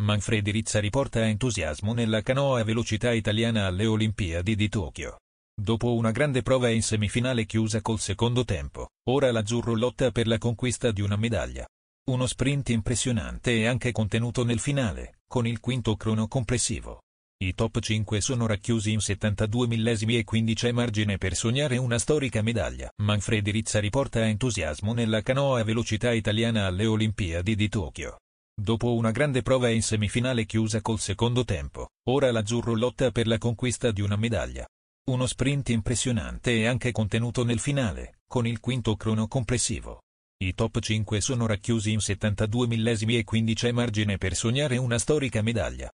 Manfredi Rizza riporta entusiasmo nella canoa velocità italiana alle Olimpiadi di Tokyo. Dopo una grande prova in semifinale chiusa col secondo tempo, ora l'azzurro lotta per la conquista di una medaglia. Uno sprint impressionante e anche contenuto nel finale, con il quinto crono complessivo. I top 5 sono racchiusi in 72 millesimi e quindi c'è margine per sognare una storica medaglia. Manfredi Rizza riporta entusiasmo nella canoa velocità italiana alle Olimpiadi di Tokyo. Dopo una grande prova in semifinale chiusa col secondo tempo, ora l'azzurro lotta per la conquista di una medaglia. Uno sprint impressionante e anche contenuto nel finale, con il quinto crono complessivo. I top 5 sono racchiusi in 72 millesimi e 15 è margine per sognare una storica medaglia.